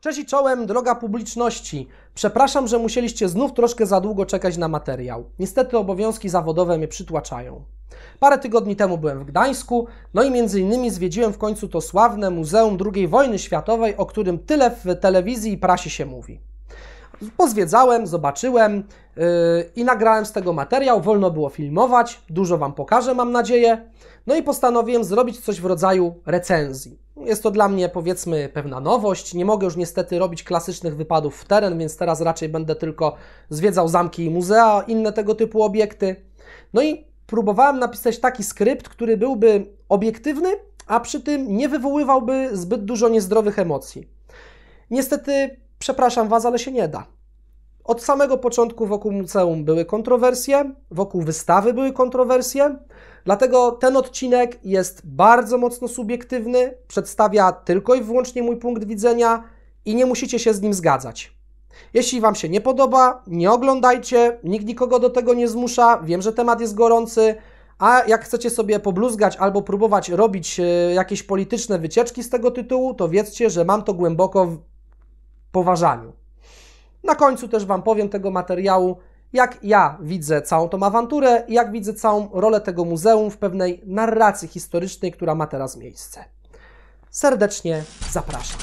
Cześć i czołem, droga publiczności. Przepraszam, że musieliście znów troszkę za długo czekać na materiał. Niestety obowiązki zawodowe mnie przytłaczają. Parę tygodni temu byłem w Gdańsku, no i między innymi zwiedziłem w końcu to sławne Muzeum II Wojny Światowej, o którym tyle w telewizji i prasie się mówi. Pozwiedzałem, zobaczyłem yy, i nagrałem z tego materiał. Wolno było filmować, dużo Wam pokażę, mam nadzieję. No i postanowiłem zrobić coś w rodzaju recenzji. Jest to dla mnie powiedzmy pewna nowość. Nie mogę już niestety robić klasycznych wypadów w teren, więc teraz raczej będę tylko zwiedzał zamki i muzea, inne tego typu obiekty. No i próbowałem napisać taki skrypt, który byłby obiektywny, a przy tym nie wywoływałby zbyt dużo niezdrowych emocji. Niestety, przepraszam Was, ale się nie da. Od samego początku wokół muzeum były kontrowersje, wokół wystawy były kontrowersje. Dlatego ten odcinek jest bardzo mocno subiektywny, przedstawia tylko i wyłącznie mój punkt widzenia i nie musicie się z nim zgadzać. Jeśli Wam się nie podoba, nie oglądajcie, nikt nikogo do tego nie zmusza, wiem, że temat jest gorący, a jak chcecie sobie pobluzgać albo próbować robić e, jakieś polityczne wycieczki z tego tytułu, to wiedzcie, że mam to głęboko w poważaniu. Na końcu też Wam powiem tego materiału, jak ja widzę całą tą awanturę i jak widzę całą rolę tego muzeum w pewnej narracji historycznej, która ma teraz miejsce. Serdecznie zapraszam.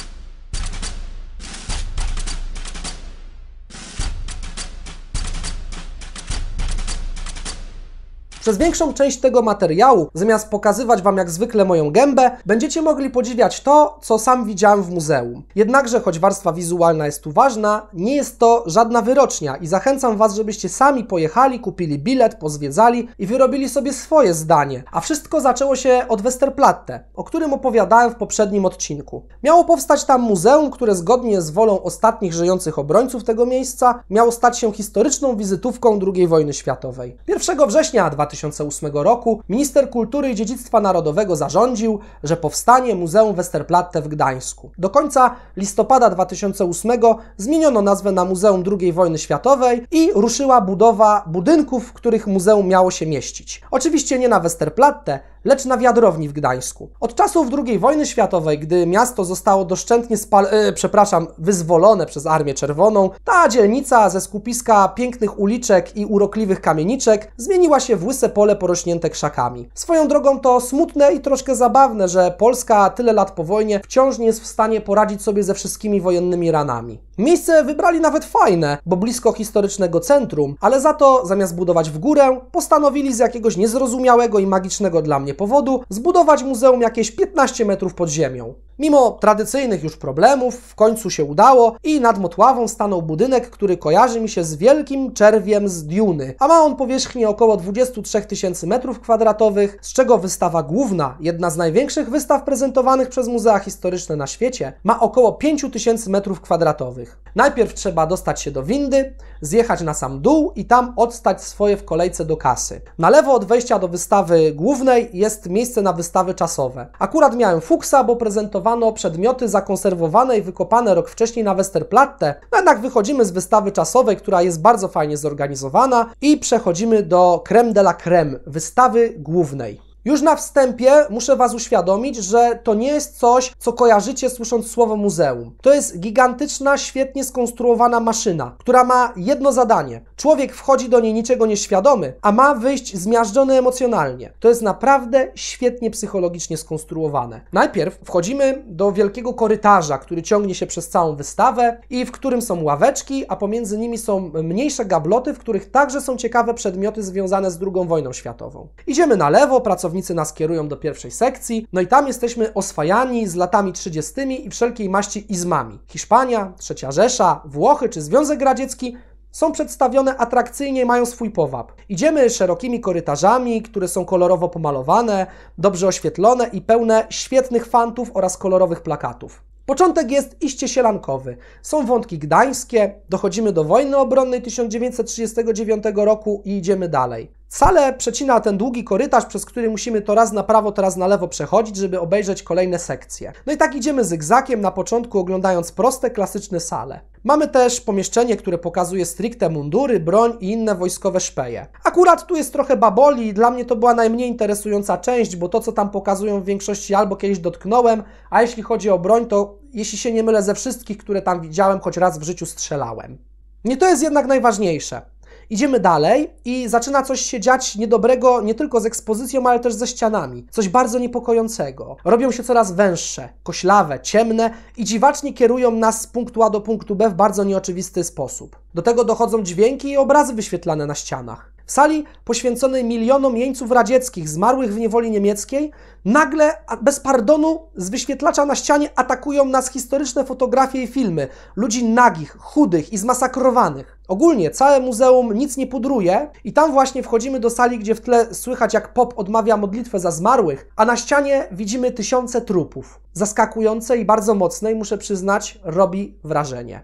Przez większą część tego materiału, zamiast pokazywać Wam jak zwykle moją gębę, będziecie mogli podziwiać to, co sam widziałem w muzeum. Jednakże, choć warstwa wizualna jest tu ważna, nie jest to żadna wyrocznia i zachęcam Was, żebyście sami pojechali, kupili bilet, pozwiedzali i wyrobili sobie swoje zdanie. A wszystko zaczęło się od Westerplatte, o którym opowiadałem w poprzednim odcinku. Miało powstać tam muzeum, które zgodnie z wolą ostatnich żyjących obrońców tego miejsca miało stać się historyczną wizytówką II wojny światowej. 1 września 2000 2008 roku minister kultury i dziedzictwa narodowego zarządził, że powstanie Muzeum Westerplatte w Gdańsku. Do końca listopada 2008 zmieniono nazwę na Muzeum II Wojny Światowej i ruszyła budowa budynków, w których muzeum miało się mieścić. Oczywiście nie na Westerplatte, lecz na wiadrowni w Gdańsku. Od czasów II wojny światowej, gdy miasto zostało doszczętnie spal... E, przepraszam, wyzwolone przez Armię Czerwoną, ta dzielnica ze skupiska pięknych uliczek i urokliwych kamieniczek zmieniła się w łyse pole porośnięte krzakami. Swoją drogą to smutne i troszkę zabawne, że Polska tyle lat po wojnie wciąż nie jest w stanie poradzić sobie ze wszystkimi wojennymi ranami. Miejsce wybrali nawet fajne, bo blisko historycznego centrum, ale za to zamiast budować w górę, postanowili z jakiegoś niezrozumiałego i magicznego dla mnie powodu zbudować muzeum jakieś 15 metrów pod ziemią. Mimo tradycyjnych już problemów, w końcu się udało i nad Motławą stanął budynek, który kojarzy mi się z wielkim czerwiem z Duny, a ma on powierzchnię około 23 tysięcy metrów kwadratowych, z czego wystawa główna, jedna z największych wystaw prezentowanych przez muzea historyczne na świecie, ma około 5 tysięcy metrów kwadratowych. Najpierw trzeba dostać się do windy, zjechać na sam dół i tam odstać swoje w kolejce do kasy. Na lewo od wejścia do wystawy głównej jest miejsce na wystawy czasowe. Akurat miałem fuksa, bo prezentowano przedmioty zakonserwowane i wykopane rok wcześniej na Westerplatte, no jednak wychodzimy z wystawy czasowej, która jest bardzo fajnie zorganizowana i przechodzimy do creme de la creme, wystawy głównej. Już na wstępie muszę Was uświadomić, że to nie jest coś, co kojarzycie słysząc słowo muzeum. To jest gigantyczna, świetnie skonstruowana maszyna, która ma jedno zadanie. Człowiek wchodzi do niej niczego nieświadomy, a ma wyjść zmiażdżony emocjonalnie. To jest naprawdę świetnie psychologicznie skonstruowane. Najpierw wchodzimy do wielkiego korytarza, który ciągnie się przez całą wystawę i w którym są ławeczki, a pomiędzy nimi są mniejsze gabloty, w których także są ciekawe przedmioty związane z II wojną światową. Idziemy na lewo, pracownicy pracownicy nas kierują do pierwszej sekcji. No i tam jesteśmy oswajani z latami 30. i wszelkiej maści izmami. Hiszpania, Trzecia Rzesza, Włochy czy Związek Radziecki są przedstawione atrakcyjnie i mają swój powab. Idziemy szerokimi korytarzami, które są kolorowo pomalowane, dobrze oświetlone i pełne świetnych fantów oraz kolorowych plakatów. Początek jest iście sielankowy. Są wątki gdańskie, dochodzimy do wojny obronnej 1939 roku i idziemy dalej. Salę przecina ten długi korytarz, przez który musimy to raz na prawo, teraz na lewo przechodzić, żeby obejrzeć kolejne sekcje. No i tak idziemy zygzakiem, na początku oglądając proste, klasyczne sale. Mamy też pomieszczenie, które pokazuje stricte mundury, broń i inne wojskowe szpeje. Akurat tu jest trochę baboli i dla mnie to była najmniej interesująca część, bo to co tam pokazują w większości albo kiedyś dotknąłem, a jeśli chodzi o broń, to jeśli się nie mylę ze wszystkich, które tam widziałem, choć raz w życiu strzelałem. Nie to jest jednak najważniejsze. Idziemy dalej i zaczyna coś się dziać niedobrego nie tylko z ekspozycją, ale też ze ścianami. Coś bardzo niepokojącego. Robią się coraz węższe, koślawe, ciemne i dziwacznie kierują nas z punktu A do punktu B w bardzo nieoczywisty sposób. Do tego dochodzą dźwięki i obrazy wyświetlane na ścianach. W sali poświęconej milionom jeńców radzieckich zmarłych w niewoli niemieckiej nagle bez pardonu z wyświetlacza na ścianie atakują nas historyczne fotografie i filmy ludzi nagich, chudych i zmasakrowanych. Ogólnie całe muzeum nic nie pudruje i tam właśnie wchodzimy do sali, gdzie w tle słychać jak pop odmawia modlitwę za zmarłych, a na ścianie widzimy tysiące trupów. Zaskakujące i bardzo mocne i muszę przyznać robi wrażenie.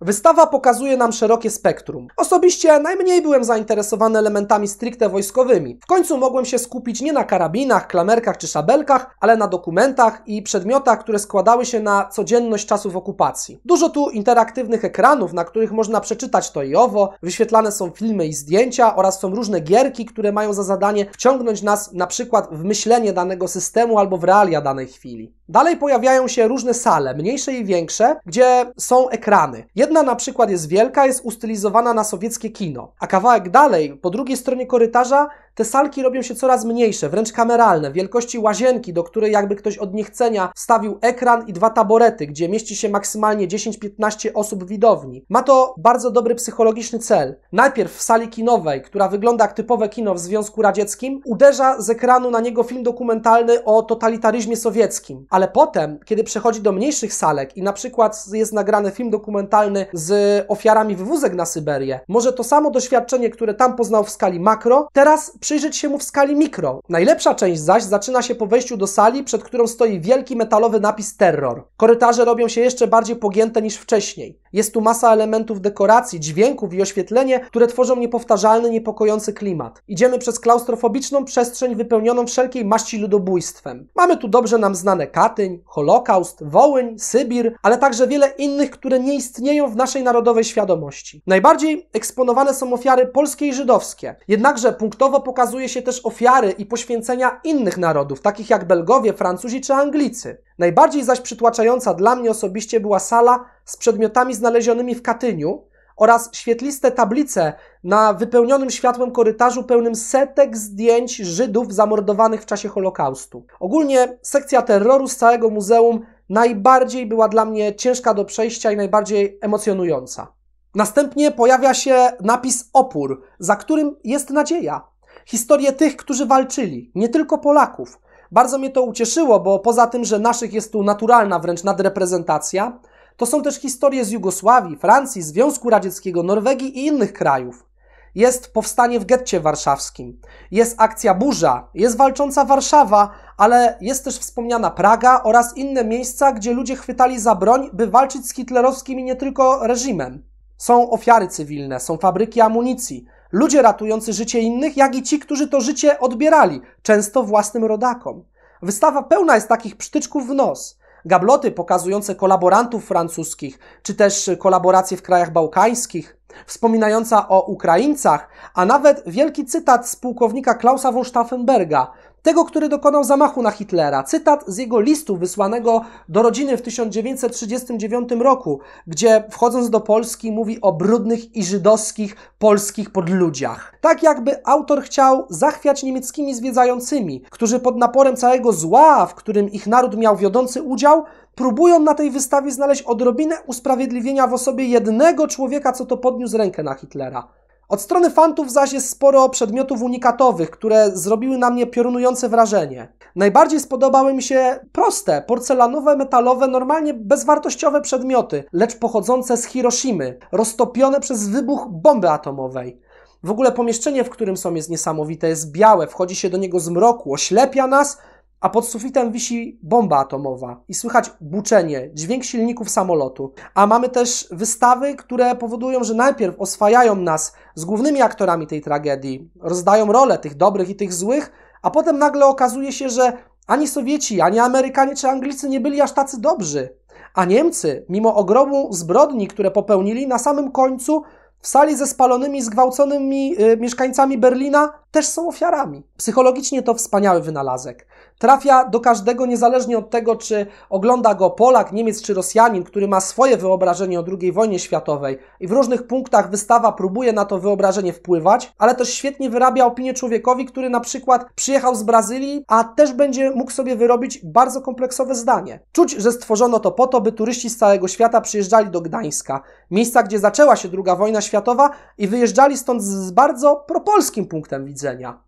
Wystawa pokazuje nam szerokie spektrum. Osobiście najmniej byłem zainteresowany elementami stricte wojskowymi. W końcu mogłem się skupić nie na karabinach, klamerkach czy szabelkach, ale na dokumentach i przedmiotach, które składały się na codzienność czasów okupacji. Dużo tu interaktywnych ekranów, na których można przeczytać to i owo, wyświetlane są filmy i zdjęcia oraz są różne gierki, które mają za zadanie wciągnąć nas na przykład w myślenie danego systemu albo w realia danej chwili. Dalej pojawiają się różne sale, mniejsze i większe, gdzie są ekrany. Jedna na przykład jest wielka, jest ustylizowana na sowieckie kino, a kawałek dalej, po drugiej stronie korytarza, te salki robią się coraz mniejsze, wręcz kameralne, wielkości łazienki, do której jakby ktoś od niechcenia wstawił ekran i dwa taborety, gdzie mieści się maksymalnie 10-15 osób widowni. Ma to bardzo dobry psychologiczny cel. Najpierw w sali kinowej, która wygląda jak typowe kino w Związku Radzieckim, uderza z ekranu na niego film dokumentalny o totalitaryzmie sowieckim. Ale potem, kiedy przechodzi do mniejszych salek i na przykład jest nagrany film dokumentalny z ofiarami wywózek na Syberię, może to samo doświadczenie, które tam poznał w skali makro, teraz przyjrzeć się mu w skali mikro. Najlepsza część zaś zaczyna się po wejściu do sali, przed którą stoi wielki metalowy napis Terror. Korytarze robią się jeszcze bardziej pogięte niż wcześniej. Jest tu masa elementów dekoracji, dźwięków i oświetlenie, które tworzą niepowtarzalny, niepokojący klimat. Idziemy przez klaustrofobiczną przestrzeń wypełnioną wszelkiej maści ludobójstwem. Mamy tu dobrze nam znane Katyń, Holokaust, Wołyń, Sybir, ale także wiele innych, które nie istnieją w naszej narodowej świadomości. Najbardziej eksponowane są ofiary polskie i żydowskie, jednakże punktowo po pokazuje się też ofiary i poświęcenia innych narodów, takich jak Belgowie, Francuzi czy Anglicy. Najbardziej zaś przytłaczająca dla mnie osobiście była sala z przedmiotami znalezionymi w Katyniu oraz świetliste tablice na wypełnionym światłem korytarzu pełnym setek zdjęć Żydów zamordowanych w czasie Holokaustu. Ogólnie sekcja terroru z całego muzeum najbardziej była dla mnie ciężka do przejścia i najbardziej emocjonująca. Następnie pojawia się napis opór, za którym jest nadzieja historię tych, którzy walczyli, nie tylko Polaków. Bardzo mnie to ucieszyło, bo poza tym, że naszych jest tu naturalna wręcz nadreprezentacja, to są też historie z Jugosławii, Francji, Związku Radzieckiego, Norwegii i innych krajów. Jest powstanie w getcie warszawskim, jest akcja burza, jest walcząca Warszawa, ale jest też wspomniana Praga oraz inne miejsca, gdzie ludzie chwytali za broń, by walczyć z hitlerowskim i nie tylko reżimem. Są ofiary cywilne, są fabryki amunicji, Ludzie ratujący życie innych, jak i ci, którzy to życie odbierali, często własnym rodakom. Wystawa pełna jest takich psztyczków w nos. Gabloty pokazujące kolaborantów francuskich, czy też kolaboracje w krajach bałkańskich, wspominająca o Ukraińcach, a nawet wielki cytat z pułkownika Klausa von Stauffenberga, tego, który dokonał zamachu na Hitlera. Cytat z jego listu wysłanego do rodziny w 1939 roku, gdzie wchodząc do Polski mówi o brudnych i żydowskich polskich podludziach. Tak jakby autor chciał zachwiać niemieckimi zwiedzającymi, którzy pod naporem całego zła, w którym ich naród miał wiodący udział, próbują na tej wystawie znaleźć odrobinę usprawiedliwienia w osobie jednego człowieka, co to podniósł rękę na Hitlera. Od strony fantów zaś jest sporo przedmiotów unikatowych, które zrobiły na mnie piorunujące wrażenie. Najbardziej spodobały mi się proste, porcelanowe, metalowe, normalnie bezwartościowe przedmioty, lecz pochodzące z Hiroshimy, roztopione przez wybuch bomby atomowej. W ogóle pomieszczenie, w którym są, jest niesamowite, jest białe, wchodzi się do niego z mroku, oślepia nas – a pod sufitem wisi bomba atomowa i słychać buczenie, dźwięk silników samolotu. A mamy też wystawy, które powodują, że najpierw oswajają nas z głównymi aktorami tej tragedii, rozdają role tych dobrych i tych złych, a potem nagle okazuje się, że ani Sowieci, ani Amerykanie czy Anglicy nie byli aż tacy dobrzy. A Niemcy, mimo ogromu zbrodni, które popełnili, na samym końcu w sali ze spalonymi, zgwałconymi y, mieszkańcami Berlina też są ofiarami. Psychologicznie to wspaniały wynalazek trafia do każdego niezależnie od tego, czy ogląda go Polak, Niemiec czy Rosjanin, który ma swoje wyobrażenie o II wojnie światowej i w różnych punktach wystawa próbuje na to wyobrażenie wpływać, ale też świetnie wyrabia opinię człowiekowi, który na przykład przyjechał z Brazylii, a też będzie mógł sobie wyrobić bardzo kompleksowe zdanie. Czuć, że stworzono to po to, by turyści z całego świata przyjeżdżali do Gdańska, miejsca, gdzie zaczęła się II wojna światowa i wyjeżdżali stąd z bardzo propolskim punktem widzenia.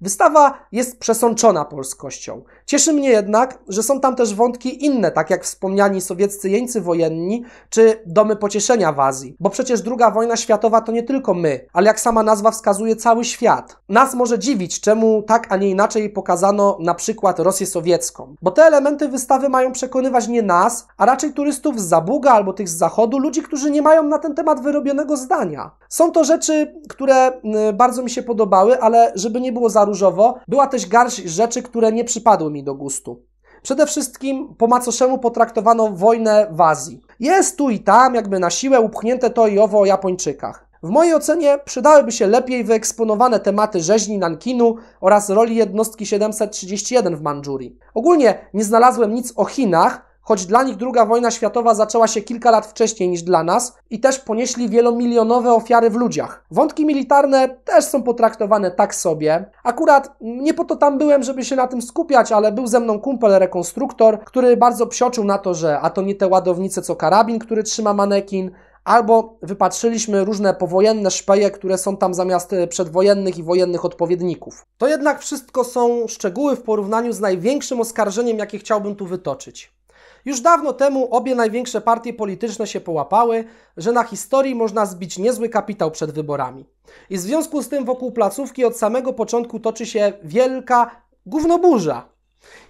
Wystawa jest przesączona polskością. Cieszy mnie jednak, że są tam też wątki inne, tak jak wspomniani sowieccy jeńcy wojenni czy domy pocieszenia w Azji. Bo przecież II wojna światowa to nie tylko my, ale jak sama nazwa wskazuje cały świat. Nas może dziwić, czemu tak, a nie inaczej pokazano na przykład Rosję sowiecką. Bo te elementy wystawy mają przekonywać nie nas, a raczej turystów z Zabuga albo tych z zachodu, ludzi, którzy nie mają na ten temat wyrobionego zdania. Są to rzeczy, które mm, bardzo mi się podobały, ale żeby nie było za różowo, była też garść rzeczy, które nie przypadły mi do gustu. Przede wszystkim po macoszemu potraktowano wojnę w Azji. Jest tu i tam, jakby na siłę, upchnięte to i owo o Japończykach. W mojej ocenie przydałyby się lepiej wyeksponowane tematy rzeźni Nankinu oraz roli jednostki 731 w Mandżurii. Ogólnie nie znalazłem nic o Chinach, choć dla nich II wojna światowa zaczęła się kilka lat wcześniej niż dla nas i też ponieśli wielomilionowe ofiary w ludziach. Wątki militarne też są potraktowane tak sobie. Akurat nie po to tam byłem, żeby się na tym skupiać, ale był ze mną kumpel rekonstruktor, który bardzo psioczył na to, że a to nie te ładownice co karabin, który trzyma manekin, albo wypatrzyliśmy różne powojenne szpeje, które są tam zamiast przedwojennych i wojennych odpowiedników. To jednak wszystko są szczegóły w porównaniu z największym oskarżeniem, jakie chciałbym tu wytoczyć. Już dawno temu obie największe partie polityczne się połapały, że na historii można zbić niezły kapitał przed wyborami. I w związku z tym wokół placówki od samego początku toczy się wielka gównoburza.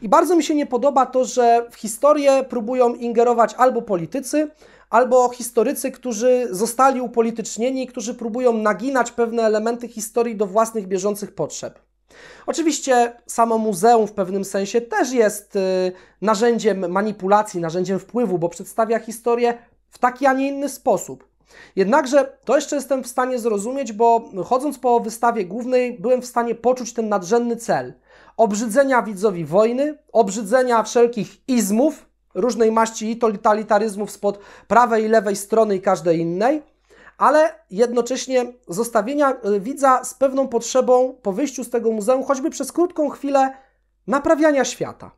I bardzo mi się nie podoba to, że w historię próbują ingerować albo politycy, albo historycy, którzy zostali upolitycznieni, którzy próbują naginać pewne elementy historii do własnych bieżących potrzeb. Oczywiście samo muzeum w pewnym sensie też jest y, narzędziem manipulacji, narzędziem wpływu, bo przedstawia historię w taki, a nie inny sposób. Jednakże to jeszcze jestem w stanie zrozumieć, bo chodząc po wystawie głównej, byłem w stanie poczuć ten nadrzędny cel obrzydzenia widzowi wojny, obrzydzenia wszelkich izmów, różnej maści i totalitaryzmów spod prawej i lewej strony i każdej innej ale jednocześnie zostawienia y, widza z pewną potrzebą po wyjściu z tego muzeum, choćby przez krótką chwilę, naprawiania świata.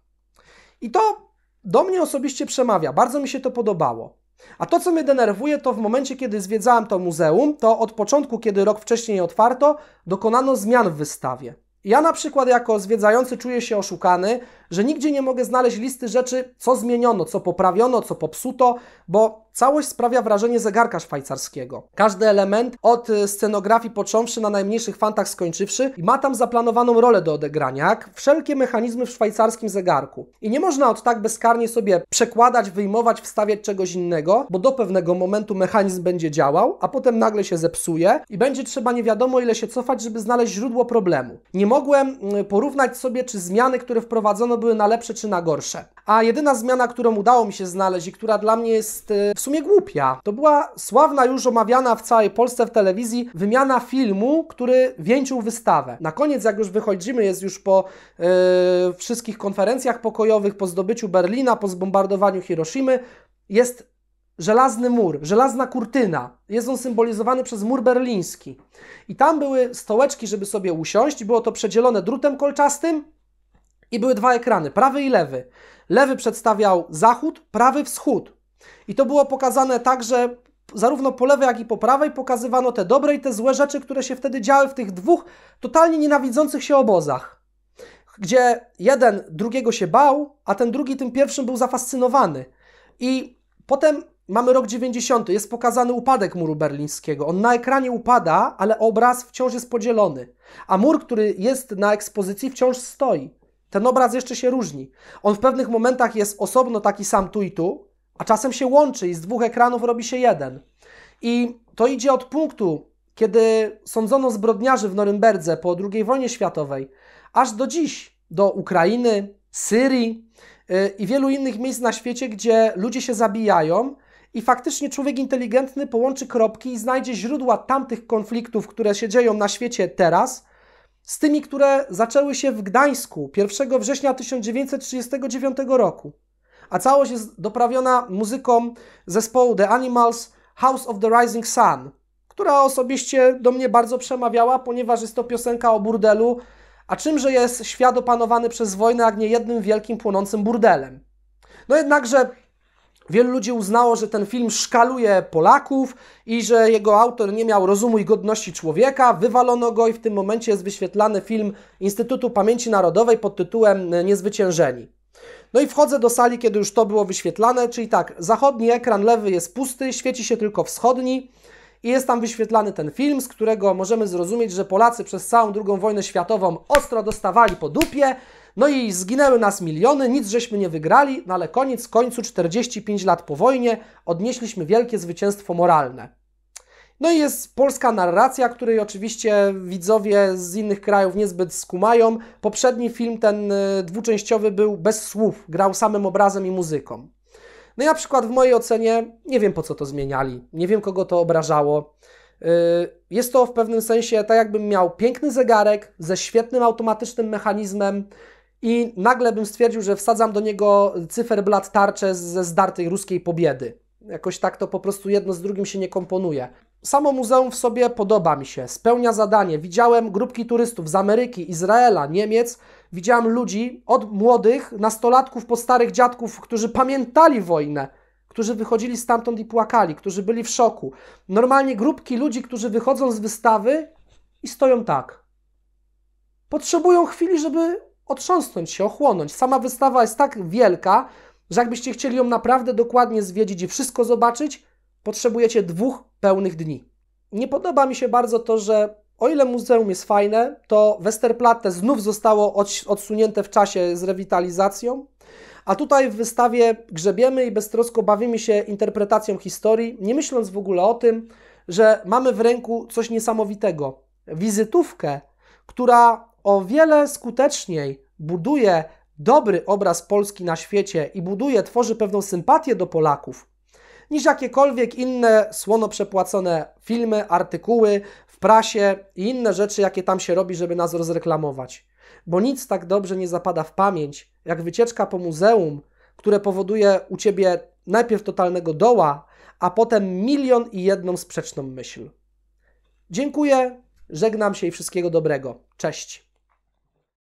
I to do mnie osobiście przemawia, bardzo mi się to podobało. A to, co mnie denerwuje, to w momencie, kiedy zwiedzałem to muzeum, to od początku, kiedy rok wcześniej je otwarto, dokonano zmian w wystawie. Ja na przykład jako zwiedzający czuję się oszukany, że nigdzie nie mogę znaleźć listy rzeczy, co zmieniono, co poprawiono, co popsuto, bo całość sprawia wrażenie zegarka szwajcarskiego. Każdy element, od y, scenografii począwszy na najmniejszych fantach skończywszy, ma tam zaplanowaną rolę do odegrania, jak wszelkie mechanizmy w szwajcarskim zegarku. I nie można od tak bezkarnie sobie przekładać, wyjmować, wstawiać czegoś innego, bo do pewnego momentu mechanizm będzie działał, a potem nagle się zepsuje i będzie trzeba nie wiadomo ile się cofać, żeby znaleźć źródło problemu. Nie mogłem y, porównać sobie, czy zmiany, które wprowadzono, były na lepsze czy na gorsze. A jedyna zmiana, którą udało mi się znaleźć i która dla mnie jest y, w sumie głupia, to była sławna już omawiana w całej Polsce w telewizji wymiana filmu, który wieńczył wystawę. Na koniec, jak już wychodzimy, jest już po yy, wszystkich konferencjach pokojowych, po zdobyciu Berlina, po zbombardowaniu Hiroshimy, jest żelazny mur, żelazna kurtyna. Jest on symbolizowany przez mur berliński. I tam były stołeczki, żeby sobie usiąść. Było to przedzielone drutem kolczastym i były dwa ekrany, prawy i lewy. Lewy przedstawiał zachód, prawy wschód. I to było pokazane tak, że zarówno po lewej, jak i po prawej pokazywano te dobre i te złe rzeczy, które się wtedy działy w tych dwóch totalnie nienawidzących się obozach. Gdzie jeden drugiego się bał, a ten drugi tym pierwszym był zafascynowany. I potem mamy rok 90, jest pokazany upadek muru berlińskiego. On na ekranie upada, ale obraz wciąż jest podzielony, a mur, który jest na ekspozycji, wciąż stoi. Ten obraz jeszcze się różni. On w pewnych momentach jest osobno taki sam tu i tu, a czasem się łączy i z dwóch ekranów robi się jeden. I to idzie od punktu, kiedy sądzono zbrodniarzy w Norymberdze po II wojnie światowej, aż do dziś, do Ukrainy, Syrii yy, i wielu innych miejsc na świecie, gdzie ludzie się zabijają. I faktycznie człowiek inteligentny połączy kropki i znajdzie źródła tamtych konfliktów, które się dzieją na świecie teraz, z tymi, które zaczęły się w Gdańsku 1 września 1939 roku, a całość jest doprawiona muzyką zespołu The Animals House of the Rising Sun, która osobiście do mnie bardzo przemawiała, ponieważ jest to piosenka o burdelu, a czymże jest świat opanowany przez wojnę, jak nie jednym wielkim płonącym burdelem. No jednakże Wielu ludzi uznało, że ten film szkaluje Polaków i że jego autor nie miał rozumu i godności człowieka. Wywalono go i w tym momencie jest wyświetlany film Instytutu Pamięci Narodowej pod tytułem Niezwyciężeni. No i wchodzę do sali, kiedy już to było wyświetlane, czyli tak, zachodni ekran lewy jest pusty, świeci się tylko wschodni i jest tam wyświetlany ten film, z którego możemy zrozumieć, że Polacy przez całą II wojnę światową ostro dostawali po dupie, no i zginęły nas miliony, nic żeśmy nie wygrali, no ale koniec końcu 45 lat po wojnie odnieśliśmy wielkie zwycięstwo moralne. No i jest polska narracja, której oczywiście widzowie z innych krajów niezbyt skumają. Poprzedni film, ten y, dwuczęściowy, był bez słów, grał samym obrazem i muzyką. No i na przykład w mojej ocenie nie wiem po co to zmieniali, nie wiem kogo to obrażało. Y, jest to w pewnym sensie tak, jakbym miał piękny zegarek ze świetnym automatycznym mechanizmem, i nagle bym stwierdził, że wsadzam do niego cyferblat tarczę ze zdartej ruskiej pobiedy. Jakoś tak to po prostu jedno z drugim się nie komponuje. Samo muzeum w sobie podoba mi się, spełnia zadanie. Widziałem grupki turystów z Ameryki, Izraela, Niemiec. Widziałem ludzi od młodych, nastolatków po starych dziadków, którzy pamiętali wojnę, którzy wychodzili stamtąd i płakali, którzy byli w szoku. Normalnie grupki ludzi, którzy wychodzą z wystawy i stoją tak. Potrzebują chwili, żeby otrząsnąć się, ochłonąć. Sama wystawa jest tak wielka, że jakbyście chcieli ją naprawdę dokładnie zwiedzić i wszystko zobaczyć, potrzebujecie dwóch pełnych dni. Nie podoba mi się bardzo to, że o ile muzeum jest fajne, to Westerplatte znów zostało odsunięte w czasie z rewitalizacją, a tutaj w wystawie grzebiemy i beztrosko bawimy się interpretacją historii, nie myśląc w ogóle o tym, że mamy w ręku coś niesamowitego. Wizytówkę, która o wiele skuteczniej buduje dobry obraz Polski na świecie i buduje, tworzy pewną sympatię do Polaków, niż jakiekolwiek inne słono przepłacone filmy, artykuły w prasie i inne rzeczy, jakie tam się robi, żeby nas rozreklamować. Bo nic tak dobrze nie zapada w pamięć, jak wycieczka po muzeum, które powoduje u ciebie najpierw totalnego doła, a potem milion i jedną sprzeczną myśl. Dziękuję, żegnam się i wszystkiego dobrego. Cześć.